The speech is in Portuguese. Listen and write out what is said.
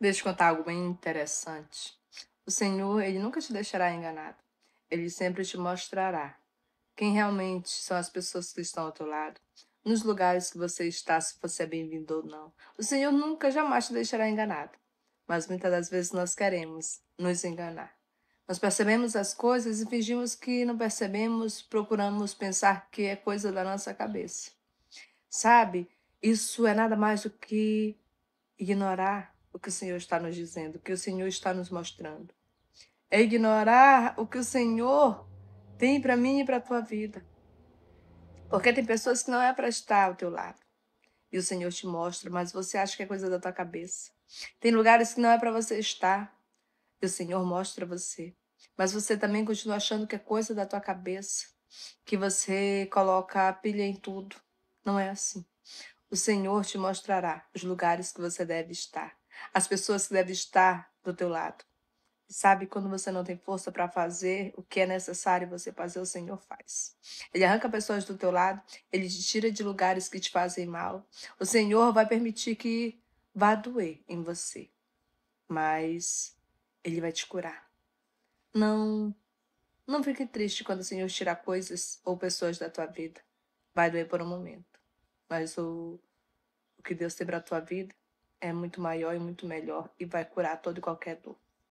Deixa eu contar algo bem interessante. O Senhor, ele nunca te deixará enganado. Ele sempre te mostrará quem realmente são as pessoas que estão ao teu lado, nos lugares que você está, se você é bem-vindo ou não. O Senhor nunca, jamais te deixará enganado. Mas muitas das vezes nós queremos nos enganar. Nós percebemos as coisas e fingimos que não percebemos, procuramos pensar que é coisa da nossa cabeça. Sabe, isso é nada mais do que ignorar o que o Senhor está nos dizendo, o que o Senhor está nos mostrando. É ignorar o que o Senhor tem para mim e para a tua vida. Porque tem pessoas que não é para estar ao teu lado. E o Senhor te mostra, mas você acha que é coisa da tua cabeça. Tem lugares que não é para você estar. E o Senhor mostra você. Mas você também continua achando que é coisa da tua cabeça, que você coloca a pilha em tudo. Não é assim. O Senhor te mostrará os lugares que você deve estar as pessoas que devem estar do teu lado. Sabe, quando você não tem força para fazer o que é necessário você fazer, o Senhor faz. Ele arranca pessoas do teu lado, ele te tira de lugares que te fazem mal. O Senhor vai permitir que vá doer em você, mas ele vai te curar. Não não fique triste quando o Senhor tirar coisas ou pessoas da tua vida. Vai doer por um momento, mas o, o que Deus tem para a tua vida é muito maior e muito melhor e vai curar toda e qualquer dor.